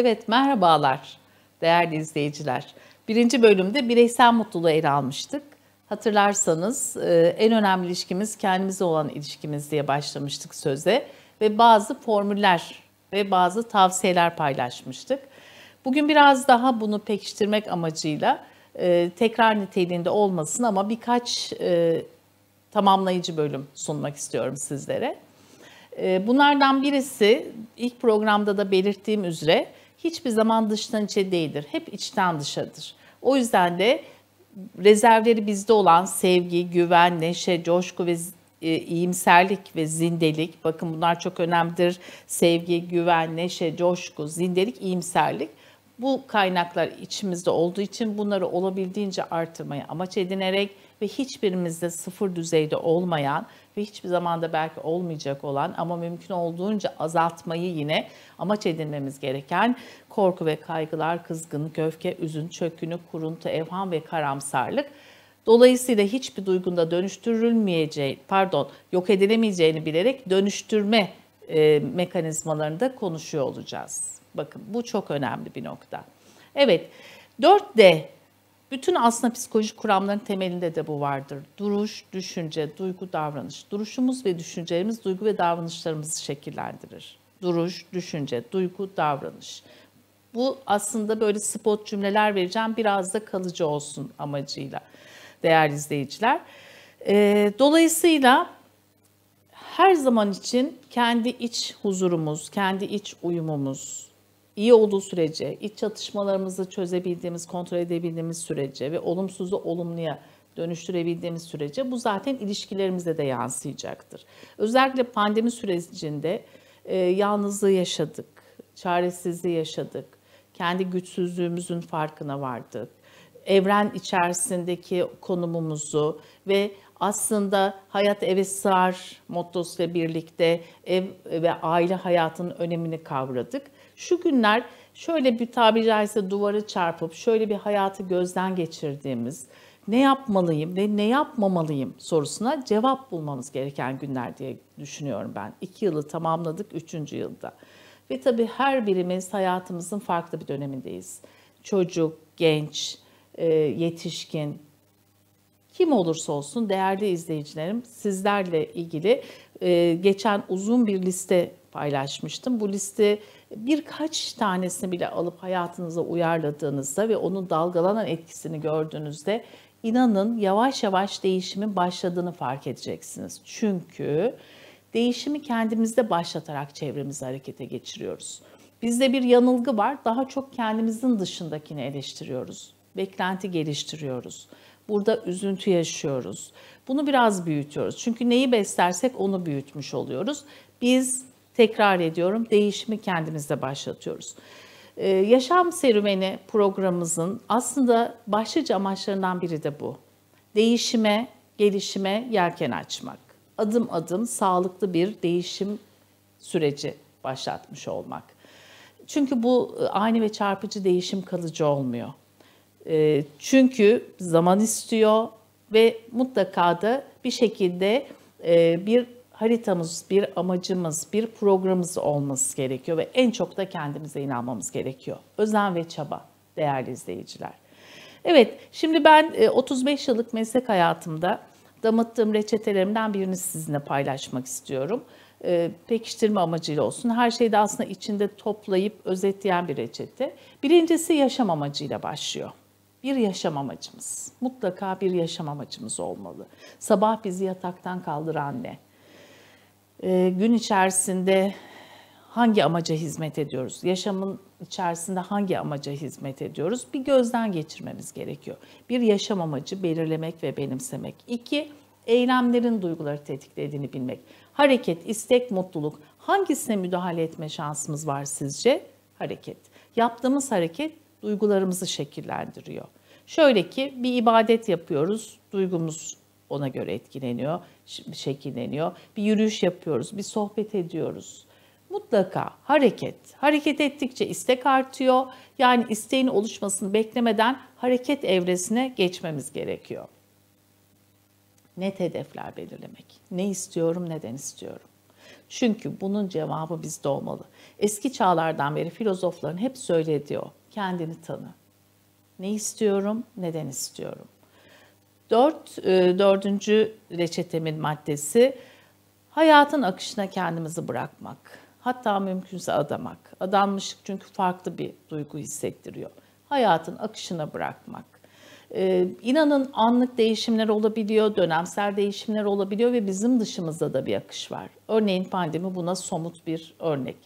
Evet merhabalar değerli izleyiciler. Birinci bölümde bireysel mutluluğu ele almıştık. Hatırlarsanız e, en önemli ilişkimiz kendimize olan ilişkimiz diye başlamıştık söze ve bazı formüller ve bazı tavsiyeler paylaşmıştık. Bugün biraz daha bunu pekiştirmek amacıyla e, tekrar niteliğinde olmasın ama birkaç e, tamamlayıcı bölüm sunmak istiyorum sizlere. Bunlardan birisi ilk programda da belirttiğim üzere hiçbir zaman dıştan içe değildir. Hep içten dışadır. O yüzden de rezervleri bizde olan sevgi, güven, neşe, coşku ve e, iyimserlik ve zindelik. Bakın bunlar çok önemlidir. Sevgi, güven, neşe, coşku, zindelik, iyimserlik. Bu kaynaklar içimizde olduğu için bunları olabildiğince artırmayı amaç edinerek ve hiçbirimizde sıfır düzeyde olmayan ve hiçbir zamanda belki olmayacak olan ama mümkün olduğunca azaltmayı yine amaç edinmemiz gereken korku ve kaygılar, kızgın, köfke, üzün, çökünü, kuruntu, evham ve karamsarlık. Dolayısıyla hiçbir duygunda dönüştürülmeyeceği, pardon yok edilemeyeceğini bilerek dönüştürme e, mekanizmalarını da konuşuyor olacağız. Bakın bu çok önemli bir nokta. Evet 4D bütün aslında psikolojik kuramların temelinde de bu vardır. Duruş, düşünce, duygu, davranış. Duruşumuz ve düşüncelerimiz duygu ve davranışlarımızı şekillendirir. Duruş, düşünce, duygu, davranış. Bu aslında böyle spot cümleler vereceğim biraz da kalıcı olsun amacıyla değerli izleyiciler. Ee, dolayısıyla her zaman için kendi iç huzurumuz, kendi iç uyumumuz, iyi olduğu sürece, iç çatışmalarımızı çözebildiğimiz, kontrol edebildiğimiz sürece ve olumsuzu olumluya dönüştürebildiğimiz sürece bu zaten ilişkilerimize de yansıyacaktır. Özellikle pandemi sürecinde e, yalnızlığı yaşadık, çaresizliği yaşadık, kendi güçsüzlüğümüzün farkına vardık. Evren içerisindeki konumumuzu ve aslında hayat eve sığar mottosuyla birlikte ev ve aile hayatının önemini kavradık. Şu günler şöyle bir tabiri caizse duvara çarpıp şöyle bir hayatı gözden geçirdiğimiz ne yapmalıyım ve ne yapmamalıyım sorusuna cevap bulmamız gereken günler diye düşünüyorum ben. İki yılı tamamladık, üçüncü yılda. Ve tabii her birimiz hayatımızın farklı bir dönemindeyiz. Çocuk, genç, e, yetişkin, kim olursa olsun değerli izleyicilerim sizlerle ilgili e, geçen uzun bir liste paylaşmıştım. Bu liste birkaç tanesini bile alıp hayatınıza uyarladığınızda ve onun dalgalanan etkisini gördüğünüzde inanın yavaş yavaş değişimin başladığını fark edeceksiniz. Çünkü değişimi kendimizde başlatarak çevremizi harekete geçiriyoruz. Bizde bir yanılgı var. Daha çok kendimizin dışındakini eleştiriyoruz. Beklenti geliştiriyoruz. Burada üzüntü yaşıyoruz. Bunu biraz büyütüyoruz. Çünkü neyi beslersek onu büyütmüş oluyoruz. Biz tekrar ediyorum değişimi kendimizde başlatıyoruz. Ee, yaşam serüveni programımızın aslında başlıca amaçlarından biri de bu. Değişime, gelişime yelken açmak. Adım adım sağlıklı bir değişim süreci başlatmış olmak. Çünkü bu e, ani ve çarpıcı değişim kalıcı olmuyor. Ee, çünkü zaman istiyor ve mutlaka da bir şekilde e, bir haritamız, bir amacımız, bir programımız olması gerekiyor ve en çok da kendimize inanmamız gerekiyor. Özen ve çaba değerli izleyiciler. Evet, şimdi ben 35 e, yıllık meslek hayatımda damattığım reçetelerimden birini sizinle paylaşmak istiyorum. E, pekiştirme amacıyla olsun. Her şeyi de aslında içinde toplayıp özetleyen bir reçete. Birincisi yaşam amacıyla başlıyor. Bir yaşam amacımız. Mutlaka bir yaşam amacımız olmalı. Sabah bizi yataktan kaldıran ne? Ee, gün içerisinde hangi amaca hizmet ediyoruz? Yaşamın içerisinde hangi amaca hizmet ediyoruz? Bir gözden geçirmemiz gerekiyor. Bir yaşam amacı belirlemek ve benimsemek. İki, eylemlerin duyguları tetiklediğini bilmek. Hareket, istek, mutluluk. Hangisine müdahale etme şansımız var sizce? Hareket. Yaptığımız hareket duygularımızı şekillendiriyor. Şöyle ki bir ibadet yapıyoruz, duygumuz ona göre etkileniyor, şekilleniyor. Bir yürüyüş yapıyoruz, bir sohbet ediyoruz. Mutlaka hareket. Hareket ettikçe istek artıyor. Yani isteğin oluşmasını beklemeden hareket evresine geçmemiz gerekiyor. Net hedefler belirlemek. Ne istiyorum, neden istiyorum? Çünkü bunun cevabı bizde olmalı. Eski çağlardan beri filozofların hep söylediği o. Kendini tanı. Ne istiyorum, neden istiyorum? Dört, e, dördüncü reçetemin maddesi hayatın akışına kendimizi bırakmak. Hatta mümkünse adamak. Adanmışlık çünkü farklı bir duygu hissettiriyor. Hayatın akışına bırakmak. Ee, inanın anlık değişimler olabiliyor, dönemsel değişimler olabiliyor ve bizim dışımızda da bir akış var. Örneğin pandemi buna somut bir örnek.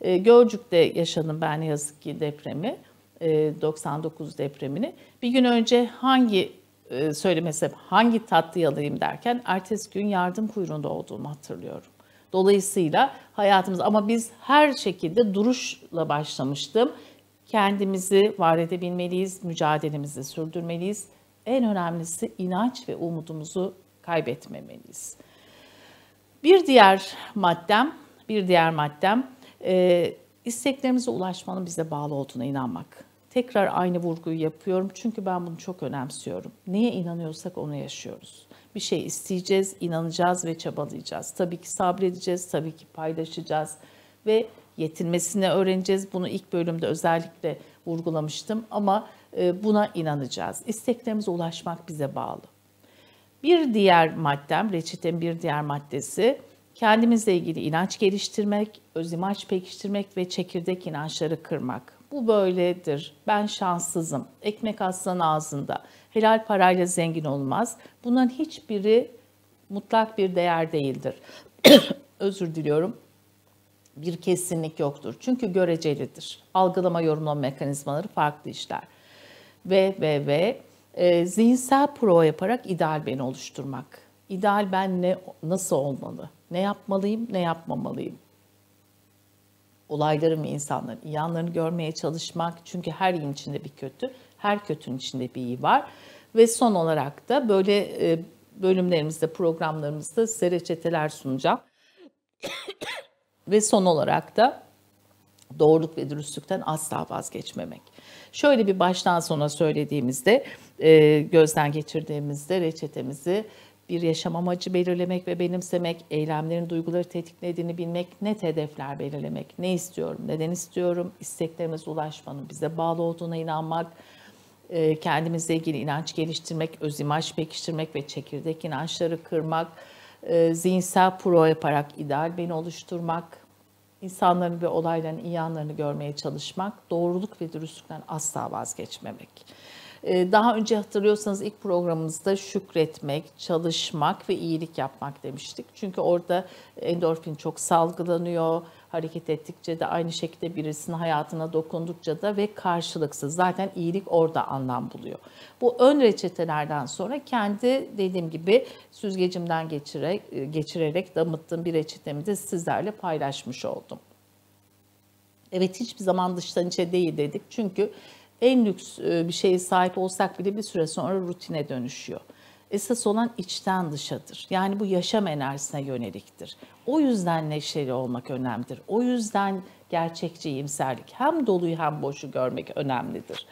Ee, Gölcük'te yaşadım ben yazık ki depremi, e, 99 depremini. Bir gün önce hangi e, söylemesi hangi tatlı alayım derken ertesi gün yardım kuyruğunda olduğumu hatırlıyorum. Dolayısıyla hayatımız ama biz her şekilde duruşla başlamıştım. Kendimizi var edebilmeliyiz, mücadelemizi sürdürmeliyiz. En önemlisi inanç ve umudumuzu kaybetmemeliyiz. Bir diğer maddem, bir diğer maddem e, isteklerimize ulaşmanın bize bağlı olduğuna inanmak. Tekrar aynı vurguyu yapıyorum çünkü ben bunu çok önemsiyorum. Neye inanıyorsak onu yaşıyoruz. Bir şey isteyeceğiz, inanacağız ve çabalayacağız. Tabii ki sabredeceğiz, tabii ki paylaşacağız ve yetinmesini öğreneceğiz. Bunu ilk bölümde özellikle vurgulamıştım ama e, buna inanacağız. İsteklerimize ulaşmak bize bağlı. Bir diğer maddem, reçetenin bir diğer maddesi kendimizle ilgili inanç geliştirmek, öz inanç pekiştirmek ve çekirdek inançları kırmak bu böyledir, ben şanssızım, ekmek aslan ağzında, helal parayla zengin olmaz. Bunların hiçbiri mutlak bir değer değildir. Özür diliyorum bir kesinlik yoktur. Çünkü görecelidir. Algılama yorumlama mekanizmaları farklı işler. Ve ve ve e, zihinsel pro yaparak ideal beni oluşturmak. İdeal ben ne nasıl olmalı? Ne yapmalıyım, ne yapmamalıyım? olayların ve insanların iyi yanlarını görmeye çalışmak. Çünkü her iyinin içinde bir kötü, her kötünün içinde bir iyi var. Ve son olarak da böyle e, bölümlerimizde, programlarımızda size reçeteler sunacağım. ve son olarak da doğruluk ve dürüstlükten asla vazgeçmemek. Şöyle bir baştan sona söylediğimizde, e, gözden geçirdiğimizde reçetemizi bir yaşam amacı belirlemek ve benimsemek, eylemlerin duyguları tetiklediğini bilmek, net hedefler belirlemek, ne istiyorum, neden istiyorum, isteklerimize ulaşmanın bize bağlı olduğuna inanmak, e, kendimizle ilgili inanç geliştirmek, öz imaj pekiştirmek ve çekirdek inançları kırmak, e, zihinsel pro yaparak ideal beni oluşturmak, insanların ve olayların iyi yanlarını görmeye çalışmak, doğruluk ve dürüstlükten asla vazgeçmemek. Ee, daha önce hatırlıyorsanız ilk programımızda şükretmek, çalışmak ve iyilik yapmak demiştik. Çünkü orada endorfin çok salgılanıyor. Hareket ettikçe de aynı şekilde birisinin hayatına dokundukça da ve karşılıksız. Zaten iyilik orada anlam buluyor. Bu ön reçetelerden sonra kendi dediğim gibi süzgecimden geçire, e, geçirerek damıttığım bir reçetemi de sizlerle paylaşmış oldum. Evet hiçbir zaman dıştan içe değil dedik. Çünkü en lüks e, bir şeye sahip olsak bile bir süre sonra rutine dönüşüyor. Esas olan içten dışadır. Yani bu yaşam enerjisine yöneliktir. O yüzden neşeli olmak önemlidir. O yüzden gerçekçi iyimserlik hem doluyu hem boşu görmek önemlidir.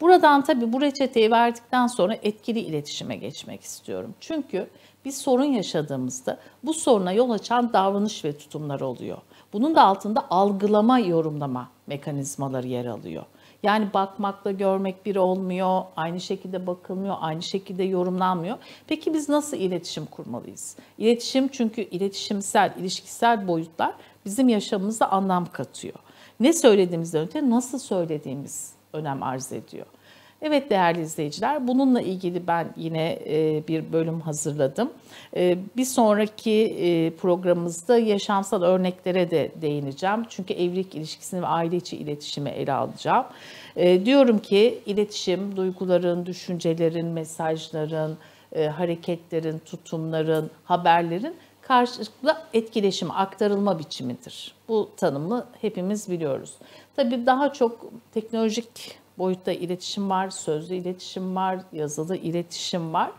Buradan tabii bu reçeteyi verdikten sonra etkili iletişime geçmek istiyorum. Çünkü bir sorun yaşadığımızda bu soruna yol açan davranış ve tutumlar oluyor. Bunun da altında algılama, yorumlama mekanizmaları yer alıyor. Yani bakmakla görmek bir olmuyor, aynı şekilde bakılmıyor, aynı şekilde yorumlanmıyor. Peki biz nasıl iletişim kurmalıyız? İletişim çünkü iletişimsel, ilişkisel boyutlar bizim yaşamımıza anlam katıyor. Ne söylediğimizden öte nasıl söylediğimiz önem arz ediyor. Evet değerli izleyiciler bununla ilgili ben yine e, bir bölüm hazırladım. E, bir sonraki e, programımızda yaşamsal örneklere de değineceğim. Çünkü evlilik ilişkisini ve aile içi iletişimi ele alacağım. Diyorum ki iletişim duyguların, düşüncelerin, mesajların, hareketlerin, tutumların, haberlerin karşılıklı etkileşim, aktarılma biçimidir. Bu tanımı hepimiz biliyoruz. Tabii daha çok teknolojik boyutta iletişim var, sözlü iletişim var, yazılı iletişim var.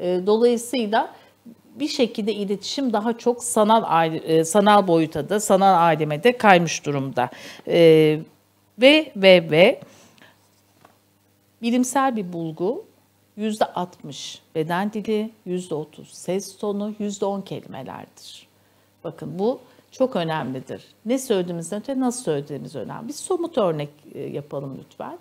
E, dolayısıyla bir şekilde iletişim daha çok sanal e, sanal boyuta da sanal aleme de kaymış durumda. E, ve ve ve bilimsel bir bulgu yüzde %60 beden dili, yüzde %30 ses tonu, yüzde %10 kelimelerdir. Bakın bu çok önemlidir. Ne söylediğimizden öte nasıl söylediğimiz önemli. Bir somut örnek yapalım lütfen.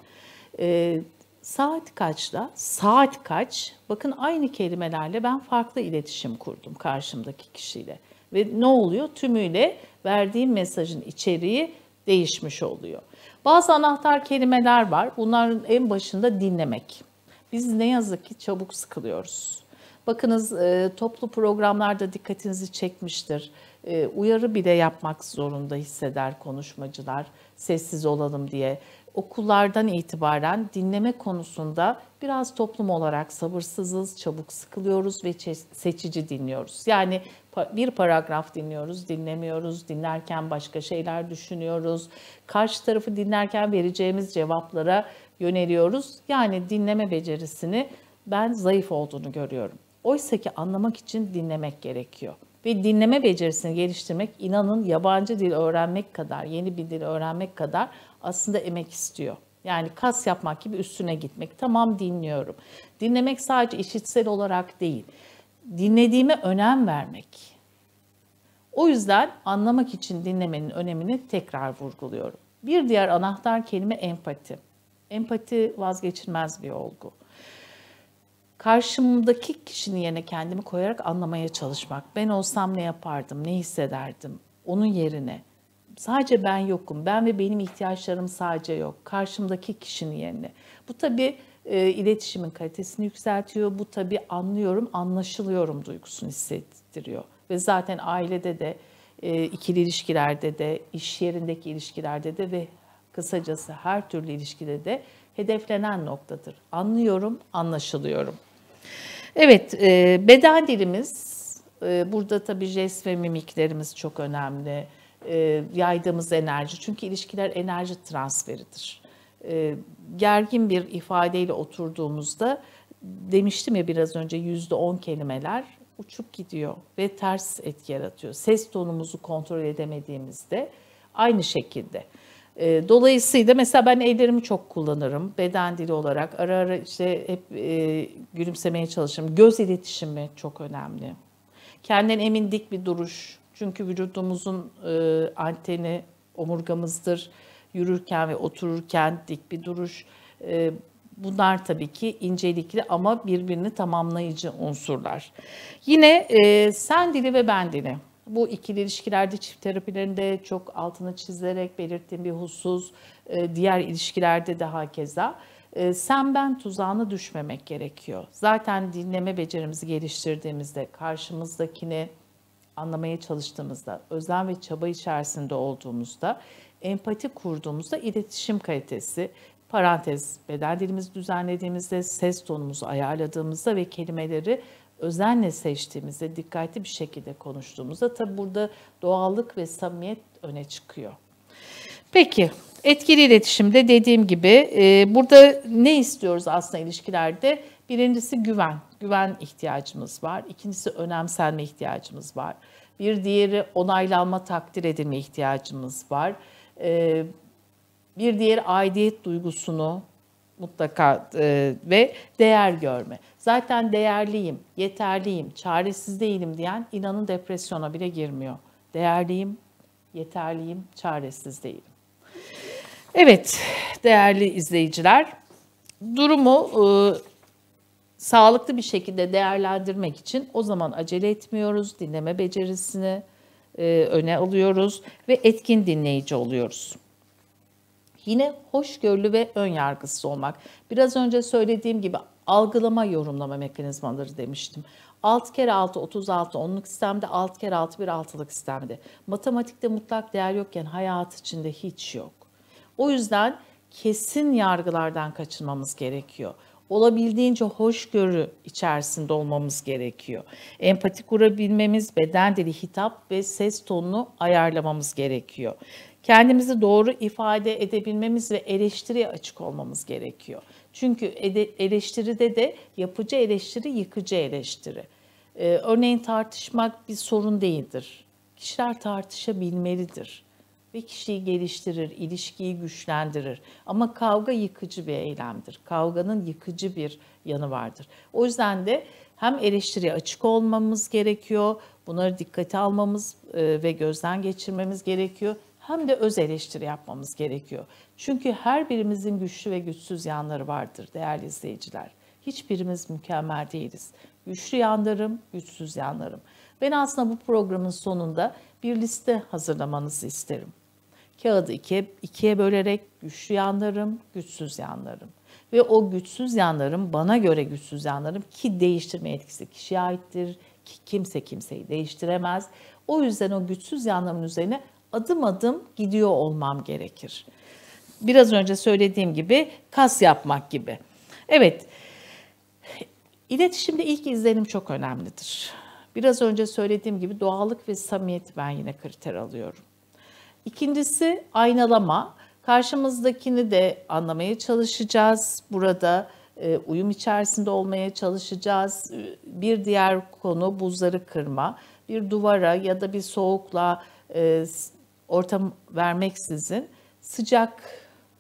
E, saat kaçta, saat kaç? Bakın aynı kelimelerle ben farklı iletişim kurdum karşımdaki kişiyle. Ve ne oluyor? Tümüyle verdiğim mesajın içeriği değişmiş oluyor. Bazı anahtar kelimeler var. Bunların en başında dinlemek. Biz ne yazık ki çabuk sıkılıyoruz. Bakınız e, toplu programlarda dikkatinizi çekmiştir. E, uyarı bile yapmak zorunda hisseder konuşmacılar sessiz olalım diye okullardan itibaren dinleme konusunda biraz toplum olarak sabırsızız, çabuk sıkılıyoruz ve seçici dinliyoruz. Yani bir paragraf dinliyoruz, dinlemiyoruz, dinlerken başka şeyler düşünüyoruz. Karşı tarafı dinlerken vereceğimiz cevaplara yöneliyoruz. Yani dinleme becerisini ben zayıf olduğunu görüyorum. Oysa ki anlamak için dinlemek gerekiyor. Ve dinleme becerisini geliştirmek inanın yabancı dil öğrenmek kadar, yeni bir dil öğrenmek kadar aslında emek istiyor. Yani kas yapmak gibi üstüne gitmek. Tamam dinliyorum. Dinlemek sadece işitsel olarak değil. Dinlediğime önem vermek. O yüzden anlamak için dinlemenin önemini tekrar vurguluyorum. Bir diğer anahtar kelime empati. Empati vazgeçilmez bir olgu. Karşımdaki kişinin yerine kendimi koyarak anlamaya çalışmak. Ben olsam ne yapardım, ne hissederdim onun yerine Sadece ben yokum. Ben ve benim ihtiyaçlarım sadece yok. Karşımdaki kişinin yerine. Bu tabii e, iletişimin kalitesini yükseltiyor. Bu tabii anlıyorum, anlaşılıyorum duygusunu hissettiriyor. Ve zaten ailede de, e, ikili ilişkilerde de, iş yerindeki ilişkilerde de ve kısacası her türlü ilişkide de hedeflenen noktadır. Anlıyorum, anlaşılıyorum. Evet, e, beden dilimiz, e, burada tabii jest ve mimiklerimiz çok önemli e, yaydığımız enerji. Çünkü ilişkiler enerji transferidir. E, gergin bir ifadeyle oturduğumuzda demiştim ya biraz önce yüzde on kelimeler uçup gidiyor ve ters etki yaratıyor. Ses tonumuzu kontrol edemediğimizde aynı şekilde. E, dolayısıyla mesela ben ellerimi çok kullanırım beden dili olarak. Ara ara işte hep e, gülümsemeye çalışırım. Göz iletişimi çok önemli. Kendinden emin dik bir duruş, çünkü vücudumuzun e, anteni omurgamızdır. Yürürken ve otururken dik bir duruş. E, bunlar tabii ki incelikli ama birbirini tamamlayıcı unsurlar. Yine e, sen dili ve ben dili. Bu ikili ilişkilerde çift terapilerinde çok altını çizerek belirttiğim bir husus. E, diğer ilişkilerde daha keza e, sen ben tuzağına düşmemek gerekiyor. Zaten dinleme becerimizi geliştirdiğimizde karşımızdakini anlamaya çalıştığımızda, özlem ve çaba içerisinde olduğumuzda, empati kurduğumuzda iletişim kalitesi, parantez beden dilimizi düzenlediğimizde, ses tonumuzu ayarladığımızda ve kelimeleri özenle seçtiğimizde, dikkatli bir şekilde konuştuğumuzda tabi burada doğallık ve samimiyet öne çıkıyor. Peki etkili iletişimde dediğim gibi e, burada ne istiyoruz aslında ilişkilerde? Birincisi güven. Güven ihtiyacımız var. İkincisi önemsenme ihtiyacımız var. Bir diğeri onaylanma, takdir edilme ihtiyacımız var. Ee, bir diğeri aidiyet duygusunu mutlaka e, ve değer görme. Zaten değerliyim, yeterliyim, çaresiz değilim diyen inanın depresyona bile girmiyor. Değerliyim, yeterliyim, çaresiz değilim. Evet değerli izleyiciler durumu e, sağlıklı bir şekilde değerlendirmek için o zaman acele etmiyoruz. Dinleme becerisini e, öne alıyoruz ve etkin dinleyici oluyoruz. Yine hoşgörülü ve ön yargısız olmak. Biraz önce söylediğim gibi algılama yorumlama mekanizmaları demiştim. 6 kere 6 36 onluk sistemde 6 kere 6 bir altılık sistemde. Matematikte mutlak değer yokken hayat içinde hiç yok. O yüzden kesin yargılardan kaçınmamız gerekiyor olabildiğince hoşgörü içerisinde olmamız gerekiyor. Empati kurabilmemiz, beden dili, hitap ve ses tonunu ayarlamamız gerekiyor. Kendimizi doğru ifade edebilmemiz ve eleştiriye açık olmamız gerekiyor. Çünkü eleştiride de yapıcı eleştiri, yıkıcı eleştiri. Ee, örneğin tartışmak bir sorun değildir. Kişiler tartışabilmelidir ve kişiyi geliştirir, ilişkiyi güçlendirir. Ama kavga yıkıcı bir eylemdir. Kavganın yıkıcı bir yanı vardır. O yüzden de hem eleştiriye açık olmamız gerekiyor, bunları dikkate almamız e, ve gözden geçirmemiz gerekiyor. Hem de öz eleştiri yapmamız gerekiyor. Çünkü her birimizin güçlü ve güçsüz yanları vardır değerli izleyiciler. Hiçbirimiz mükemmel değiliz. Güçlü yanlarım, güçsüz yanlarım. Ben aslında bu programın sonunda bir liste hazırlamanızı isterim kağıdı ikiye, ikiye bölerek güçlü yanlarım, güçsüz yanlarım. Ve o güçsüz yanlarım bana göre güçsüz yanlarım ki değiştirme yetkisi kişiye aittir. Ki kimse kimseyi değiştiremez. O yüzden o güçsüz yanlarımın üzerine adım adım gidiyor olmam gerekir. Biraz önce söylediğim gibi kas yapmak gibi. Evet, iletişimde ilk izlenim çok önemlidir. Biraz önce söylediğim gibi doğallık ve samimiyeti ben yine kriter alıyorum. İkincisi aynalama. Karşımızdakini de anlamaya çalışacağız. Burada e, uyum içerisinde olmaya çalışacağız. E, bir diğer konu buzları kırma. Bir duvara ya da bir soğukla e, ortam vermeksizin sıcak,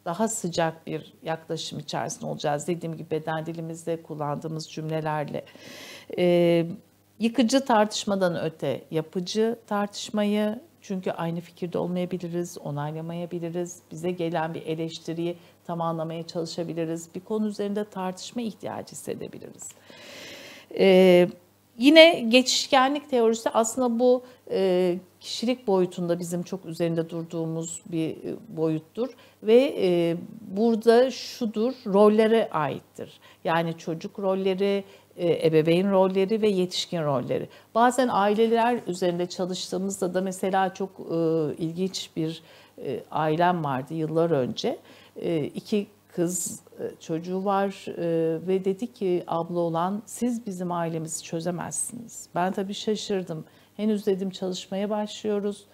daha sıcak bir yaklaşım içerisinde olacağız. Dediğim gibi beden dilimizde kullandığımız cümlelerle. Yıkıcı tartışmadan öte yapıcı tartışmayı çünkü aynı fikirde olmayabiliriz, onaylamayabiliriz. Bize gelen bir eleştiriyi tam anlamaya çalışabiliriz. Bir konu üzerinde tartışma ihtiyacı hissedebiliriz. Ee, yine geçişkenlik teorisi aslında bu e, kişilik boyutunda bizim çok üzerinde durduğumuz bir e, boyuttur. Ve e, burada şudur, rollere aittir. Yani çocuk rolleri, e, ebeveyn rolleri ve yetişkin rolleri. Bazen aileler üzerinde çalıştığımızda da mesela çok e, ilginç bir e, ailem vardı yıllar önce. İki kız çocuğu var ve dedi ki abla olan siz bizim ailemizi çözemezsiniz. Ben tabii şaşırdım. Henüz dedim çalışmaya başlıyoruz.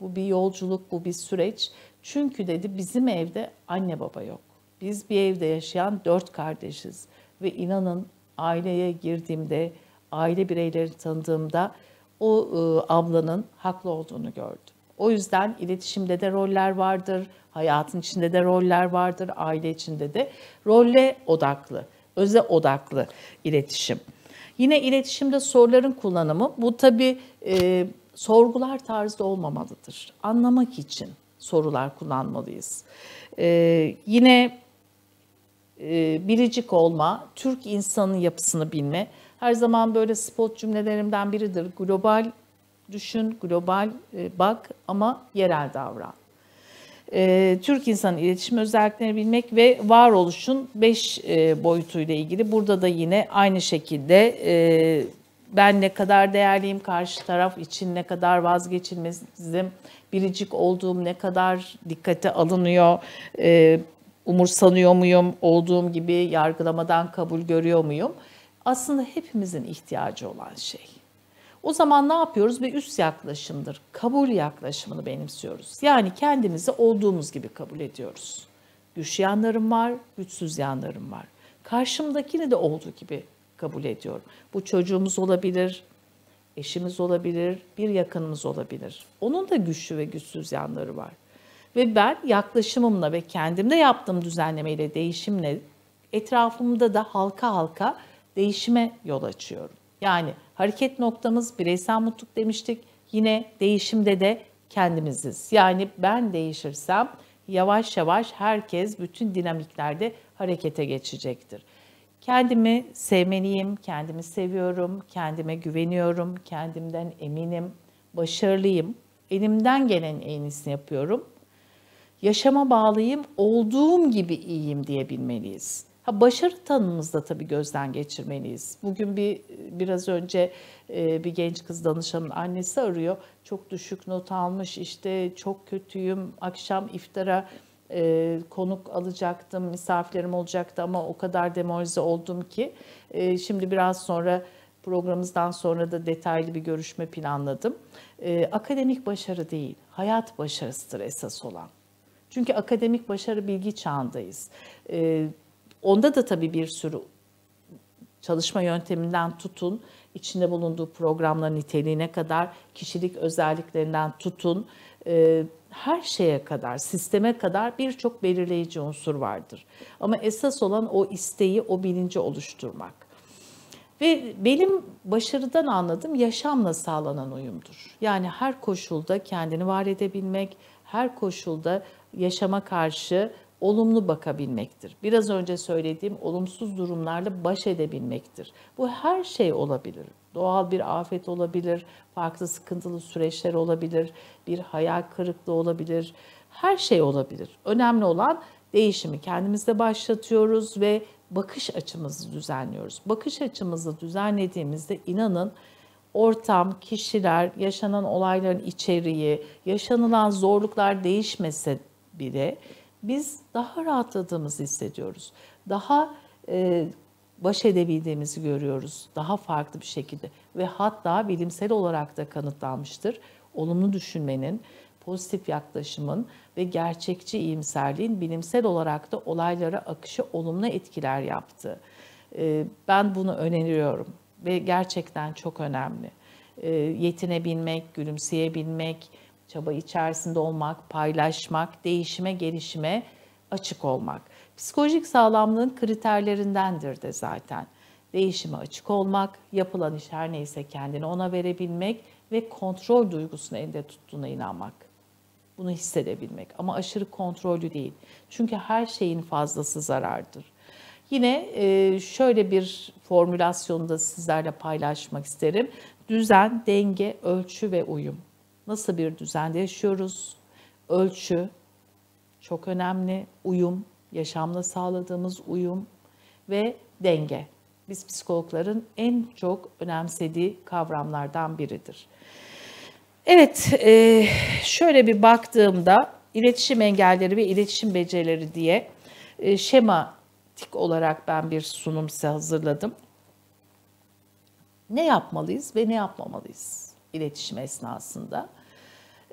Bu bir yolculuk, bu bir süreç. Çünkü dedi bizim evde anne baba yok. Biz bir evde yaşayan dört kardeşiz ve inanın aileye girdiğimde, aile bireyleri tanıdığımda o e, ablanın haklı olduğunu gördüm. O yüzden iletişimde de roller vardır, hayatın içinde de roller vardır, aile içinde de. Rolle odaklı, öze odaklı iletişim. Yine iletişimde soruların kullanımı, bu tabii e, sorgular tarzda olmamalıdır. Anlamak için sorular kullanmalıyız. E, yine e, biricik olma, Türk insanın yapısını bilme. Her zaman böyle spot cümlelerimden biridir. Global düşün, global e, bak ama yerel davran. E, Türk insanı iletişim özelliklerini bilmek ve varoluşun beş e, boyutuyla ilgili. Burada da yine aynı şekilde ben ne kadar değerliyim, karşı taraf için ne kadar vazgeçilmezim, biricik olduğum ne kadar dikkate alınıyor, umursanıyor muyum, olduğum gibi yargılamadan kabul görüyor muyum? Aslında hepimizin ihtiyacı olan şey. O zaman ne yapıyoruz? Bir üst yaklaşımdır. Kabul yaklaşımını benimsiyoruz. Yani kendimizi olduğumuz gibi kabul ediyoruz. Güç yanlarım var, güçsüz yanlarım var. Karşımdakini de olduğu gibi kabul ediyorum. Bu çocuğumuz olabilir, eşimiz olabilir, bir yakınımız olabilir. Onun da güçlü ve güçsüz yanları var. Ve ben yaklaşımımla ve kendimde yaptığım düzenlemeyle, değişimle etrafımda da halka halka değişime yol açıyorum. Yani hareket noktamız bireysel mutluluk demiştik. Yine değişimde de kendimiziz. Yani ben değişirsem yavaş yavaş herkes bütün dinamiklerde harekete geçecektir. Kendimi sevmeliyim, kendimi seviyorum, kendime güveniyorum, kendimden eminim, başarılıyım. Elimden gelen en iyisini yapıyorum yaşama bağlıyım, olduğum gibi iyiyim diyebilmeliyiz. Ha, başarı tanımımızda tabii gözden geçirmeliyiz. Bugün bir biraz önce e, bir genç kız danışanın annesi arıyor. Çok düşük not almış, işte çok kötüyüm, akşam iftara e, konuk alacaktım, misafirlerim olacaktı ama o kadar demoralize oldum ki. E, şimdi biraz sonra programımızdan sonra da detaylı bir görüşme planladım. E, akademik başarı değil, hayat başarısıdır esas olan. Çünkü akademik başarı bilgi çağındayız. E, onda da tabii bir sürü çalışma yönteminden tutun, içinde bulunduğu programların niteliğine kadar, kişilik özelliklerinden tutun, e, her şeye kadar, sisteme kadar birçok belirleyici unsur vardır. Ama esas olan o isteği, o bilinci oluşturmak. Ve benim başarıdan anladığım yaşamla sağlanan uyumdur. Yani her koşulda kendini var edebilmek, her koşulda yaşama karşı olumlu bakabilmektir. Biraz önce söylediğim olumsuz durumlarla baş edebilmektir. Bu her şey olabilir. Doğal bir afet olabilir, farklı sıkıntılı süreçler olabilir, bir hayal kırıklığı olabilir. Her şey olabilir. Önemli olan değişimi kendimizde başlatıyoruz ve bakış açımızı düzenliyoruz. Bakış açımızı düzenlediğimizde inanın ortam, kişiler, yaşanan olayların içeriği, yaşanılan zorluklar değişmese bile biz daha rahatladığımızı hissediyoruz. Daha e, baş edebildiğimizi görüyoruz. Daha farklı bir şekilde ve hatta bilimsel olarak da kanıtlanmıştır. Olumlu düşünmenin, pozitif yaklaşımın ve gerçekçi iyimserliğin bilimsel olarak da olaylara akışı olumlu etkiler yaptı. E, ben bunu öneriyorum ve gerçekten çok önemli. E, Yetinebilmek, gülümseyebilmek, çaba içerisinde olmak, paylaşmak, değişime, gelişime açık olmak. Psikolojik sağlamlığın kriterlerindendir de zaten. Değişime açık olmak, yapılan iş her neyse kendini ona verebilmek ve kontrol duygusunu elde tuttuğuna inanmak. Bunu hissedebilmek ama aşırı kontrollü değil. Çünkü her şeyin fazlası zarardır. Yine e, şöyle bir formülasyonu da sizlerle paylaşmak isterim. Düzen, denge, ölçü ve uyum. Nasıl bir düzende yaşıyoruz? Ölçü çok önemli. Uyum, yaşamla sağladığımız uyum ve denge. Biz psikologların en çok önemsediği kavramlardan biridir. Evet, e, şöyle bir baktığımda iletişim engelleri ve iletişim becerileri diye e, şematik olarak ben bir sunum size hazırladım. Ne yapmalıyız ve ne yapmamalıyız iletişim esnasında?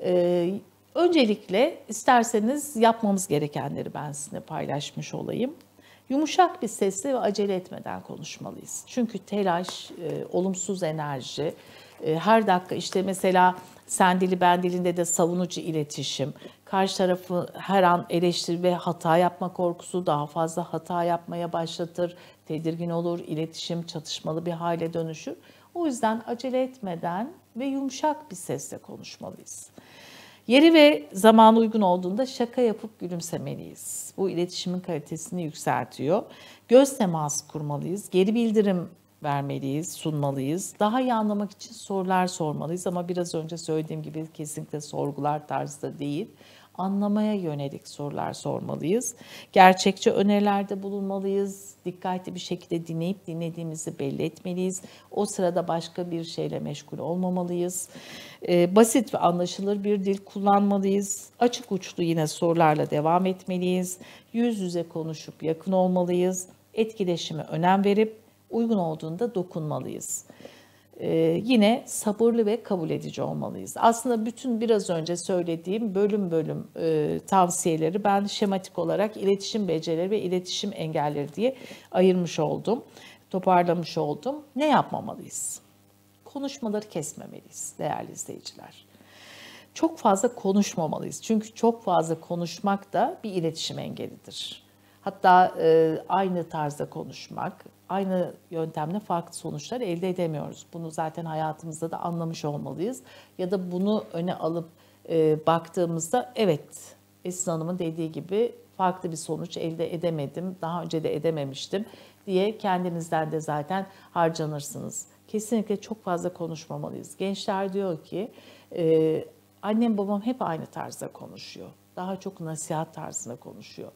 E, öncelikle isterseniz yapmamız gerekenleri ben sizinle paylaşmış olayım. Yumuşak bir sesle ve acele etmeden konuşmalıyız. Çünkü telaş, e, olumsuz enerji, e, her dakika işte mesela sen dili ben dilinde de savunucu iletişim, karşı tarafı her an eleştiri ve hata yapma korkusu daha fazla hata yapmaya başlatır, tedirgin olur, iletişim çatışmalı bir hale dönüşür. O yüzden acele etmeden ve yumuşak bir sesle konuşmalıyız. Yeri ve zamanı uygun olduğunda şaka yapıp gülümsemeliyiz. Bu iletişimin kalitesini yükseltiyor. Göz teması kurmalıyız. Geri bildirim vermeliyiz, sunmalıyız. Daha iyi anlamak için sorular sormalıyız ama biraz önce söylediğim gibi kesinlikle sorgular tarzda değil anlamaya yönelik sorular sormalıyız. Gerçekçi önerilerde bulunmalıyız. Dikkatli bir şekilde dinleyip dinlediğimizi belli etmeliyiz. O sırada başka bir şeyle meşgul olmamalıyız. E, basit ve anlaşılır bir dil kullanmalıyız. Açık uçlu yine sorularla devam etmeliyiz. Yüz yüze konuşup yakın olmalıyız. Etkileşime önem verip uygun olduğunda dokunmalıyız. Ee, yine sabırlı ve kabul edici olmalıyız. Aslında bütün biraz önce söylediğim bölüm bölüm e, tavsiyeleri ben şematik olarak iletişim becerileri ve iletişim engelleri diye ayırmış oldum, toparlamış oldum. Ne yapmamalıyız? Konuşmaları kesmemeliyiz değerli izleyiciler. Çok fazla konuşmamalıyız. Çünkü çok fazla konuşmak da bir iletişim engelidir. Hatta e, aynı tarzda konuşmak, aynı yöntemle farklı sonuçlar elde edemiyoruz. Bunu zaten hayatımızda da anlamış olmalıyız. Ya da bunu öne alıp e, baktığımızda evet Esin Hanım'ın dediği gibi farklı bir sonuç elde edemedim, daha önce de edememiştim diye kendinizden de zaten harcanırsınız. Kesinlikle çok fazla konuşmamalıyız. Gençler diyor ki e, annem babam hep aynı tarzda konuşuyor. Daha çok nasihat tarzında konuşuyor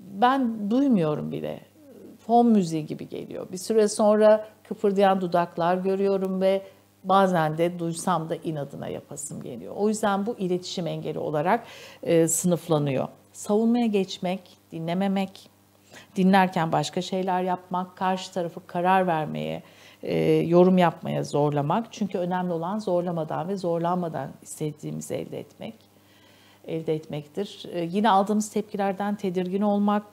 ben duymuyorum bile. Fon müziği gibi geliyor. Bir süre sonra kıpırdayan dudaklar görüyorum ve bazen de duysam da inadına yapasım geliyor. O yüzden bu iletişim engeli olarak e, sınıflanıyor. Savunmaya geçmek, dinlememek, dinlerken başka şeyler yapmak, karşı tarafı karar vermeye, e, yorum yapmaya zorlamak. Çünkü önemli olan zorlamadan ve zorlanmadan istediğimizi elde etmek elde etmektir. E, yine aldığımız tepkilerden tedirgin olmak,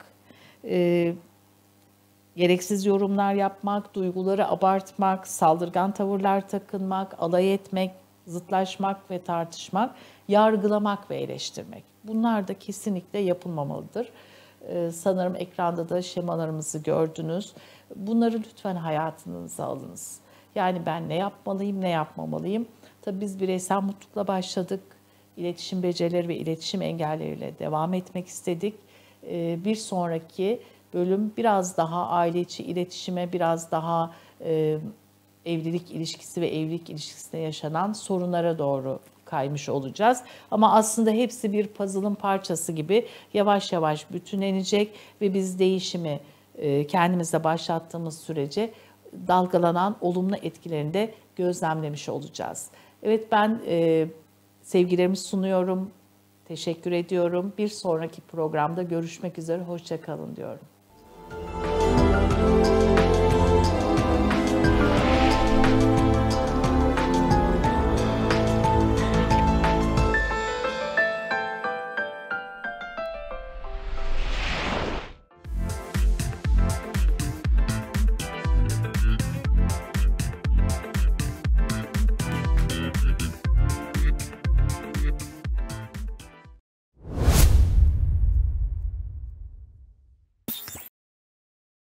e, gereksiz yorumlar yapmak, duyguları abartmak, saldırgan tavırlar takınmak, alay etmek, zıtlaşmak ve tartışmak, yargılamak ve eleştirmek. Bunlar da kesinlikle yapılmamalıdır. Ee, sanırım ekranda da şemalarımızı gördünüz. Bunları lütfen hayatınıza alınız. Yani ben ne yapmalıyım, ne yapmamalıyım? Tabii biz bireysel mutlulukla başladık iletişim becerileri ve iletişim engelleriyle devam etmek istedik. Ee, bir sonraki bölüm biraz daha aile içi iletişime, biraz daha e, evlilik ilişkisi ve evlilik ilişkisinde yaşanan sorunlara doğru kaymış olacağız. Ama aslında hepsi bir puzzle'ın parçası gibi yavaş yavaş bütünlenecek ve biz değişimi e, kendimizde başlattığımız sürece dalgalanan olumlu etkilerini de gözlemlemiş olacağız. Evet ben e, Sevgilerimi sunuyorum. Teşekkür ediyorum. Bir sonraki programda görüşmek üzere. Hoşçakalın diyorum.